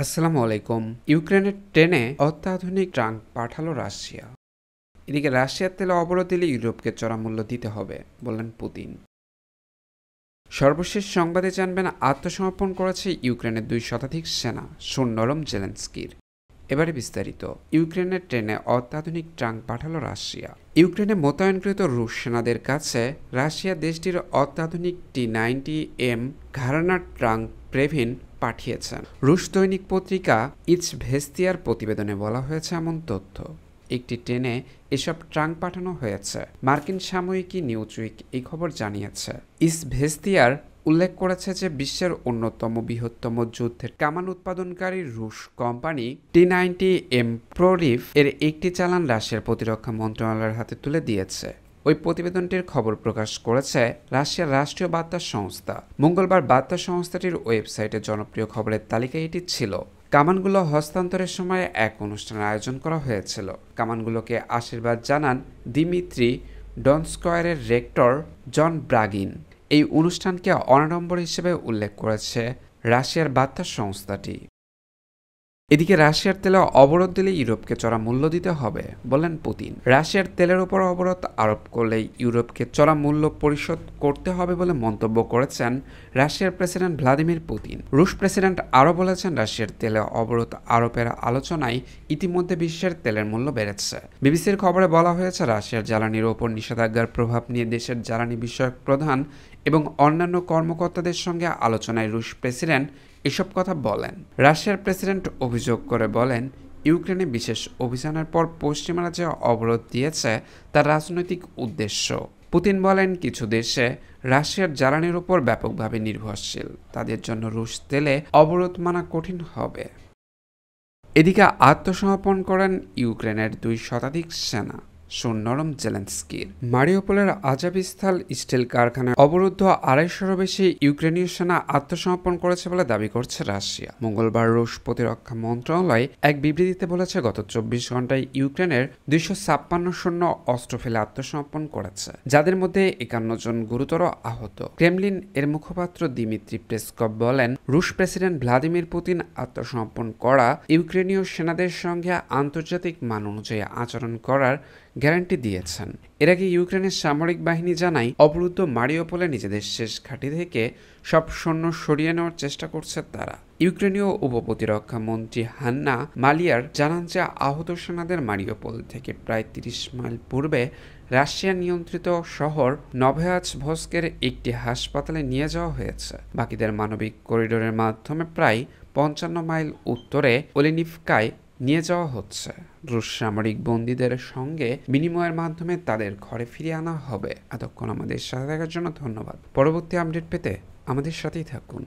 আসসালামু আলাইকুম ইউক্রেনের ট্রেনে অত্যাধুনিক ট্রাঙ্ক পাঠালো রাশিয়া এদিকে রাশিয়ার তেলে অবরোধ দিলে ইউরোপকে চড়ামূল্য দিতে হবে বললেন পুতিন সর্বশেষ সংবাদে জানবেন আত্মসমর্পণ করেছে ইউক্রেনের দুই শতাধিক সেনা সুন্নরম জেলেন্সকির এবারে বিস্তারিত ইউক্রেনের ট্রেনে অত্যাধুনিক ট্রাঙ্ক পাঠালো রাশিয়া ইউক্রেনে মোতায়েনকৃত রুশ সেনাদের কাছে রাশিয়া দেশটির অত্যাধুনিক টি নাইনটি এম ঘারানার ট্রাঙ্ক প্রেভিন পাঠিয়েছেন রুশ দৈনিক পত্রিকা ইটস ভেস্তিয়ার প্রতিবেদনে বলা হয়েছে এমন তথ্য একটি ট্রেনে এসব ট্রাঙ্ক পাঠানো হয়েছে মার্কিন সাময়িকী উইক এই খবর জানিয়েছে ইস ভেস্তিয়ার উল্লেখ করেছে যে বিশ্বের অন্যতম বৃহত্তম যুদ্ধের কামান উৎপাদনকারী রুশ কোম্পানি টি নাইনটি এম প্রোরিফ এর একটি চালান রাশিয়ার প্রতিরক্ষা মন্ত্রণালয়ের হাতে তুলে দিয়েছে ওই প্রতিবেদনটির খবর প্রকাশ করেছে রাশিয়ার রাষ্ট্রীয় বার্তা সংস্থা মঙ্গলবার বার্তা সংস্থাটির ওয়েবসাইটে জনপ্রিয় খবরের তালিকায় এটি ছিল কামানগুলো হস্তান্তরের সময় এক অনুষ্ঠানের আয়োজন করা হয়েছিল কামানগুলোকে আশীর্বাদ জানান দিমিত্রি ডনস্কয়ারের রেক্টর জন ব্রাগিন এই অনুষ্ঠানকে অনাডম্বর হিসেবে উল্লেখ করেছে রাশিয়ার বার্তা সংস্থাটি এদিকে রাশিয়ার তেলে অবরোধ দিলে ইউরোপকে চড়া মূল্য দিতে হবে বলেন পুতিন রাশিয়ার তেলের ওপর অবরোধ আরোপ করলে ইউরোপকে চড়া মূল্য পরিশোধ করতে হবে বলে মন্তব্য করেছেন রাশিয়ার প্রেসিডেন্ট ভ্লাদিমির পুতিন রুশ প্রেসিডেন্ট আরও বলেছেন রাশিয়ার তেলে অবরোধ আরোপের আলোচনায় ইতিমধ্যে বিশ্বের তেলের মূল্য বেড়েছে বিবিসির খবরে বলা হয়েছে রাশিয়ার জ্বালানির ওপর নিষেধাজ্ঞার প্রভাব নিয়ে দেশের জ্বালানি বিষয়ক প্রধান এবং অন্যান্য কর্মকর্তাদের সঙ্গে আলোচনায় রুশ প্রেসিডেন্ট এসব কথা বলেন রাশিয়ার প্রেসিডেন্ট অভিযোগ করে বলেন ইউক্রেনে বিশেষ অভিযানের পর পশ্চিমারা যে অবরোধ দিয়েছে তার রাজনৈতিক উদ্দেশ্য পুতিন বলেন কিছু দেশে রাশিয়ার জ্বালানির উপর ব্যাপকভাবে নির্ভরশীল তাদের জন্য রুশ তেলে অবরোধ মানা কঠিন হবে এদিকে আত্মসমর্পণ করেন ইউক্রেনের দুই শতাধিক সেনা সুনরম জেলেন্সকির মারিওপোলের আজাবিস্থাল স্টিল কারখানায় অবরুদ্ধ আড়াইশোরও বেশি ইউক্রেনীয় সেনা আত্মসমর্পণ করেছে বলে দাবি করছে রাশিয়া মঙ্গলবার রুশ প্রতিরক্ষা মন্ত্রণালয় এক বিবৃতিতে বলেছে গত চব্বিশ ঘন্টায় ইউক্রেনের দুইশো ছাপ্পান্ন শূন্য অস্ত্র ফেলে আত্মসমর্পণ করেছে যাদের মধ্যে একান্ন জন গুরুতর আহত ক্রেমলিন এর মুখপাত্র দিমিত্রি প্রেসকভ বলেন রুশ প্রেসিডেন্ট ভ্লাদিমির পুতিন আত্মসমর্পণ করা ইউক্রেনীয় সেনাদের সঙ্গে আন্তর্জাতিক মান অনুযায়ী আচরণ করার গ্যারান্টি দিয়েছেন এর আগে ইউক্রেনের সামরিক বাহিনী জানায় অবরুদ্ধ মারিওপোলে নিজেদের শেষ ঘাঁটি থেকে সব সৈন্য সরিয়ে নেওয়ার চেষ্টা করছে তারা ইউক্রেনীয় প্রতিরক্ষা মন্ত্রী হান্না মালিয়ার জানান যে আহত সেনাদের মারিওপোল থেকে প্রায় তিরিশ মাইল পূর্বে রাশিয়া নিয়ন্ত্রিত শহর নভেয়াজ ভস্কের একটি হাসপাতালে নিয়ে যাওয়া হয়েছে বাকিদের মানবিক করিডোরের মাধ্যমে প্রায় পঞ্চান্ন মাইল উত্তরে ওলিনিফকায় নিয়ে যাওয়া হচ্ছে রুশ সামরিক বন্দীদের সঙ্গে বিনিময়ের মাধ্যমে তাদের ঘরে ফিরিয়ে আনা হবে এতক্ষণ আমাদের সাথে থাকার জন্য ধন্যবাদ পরবর্তী আপডেট পেতে আমাদের সাথেই থাকুন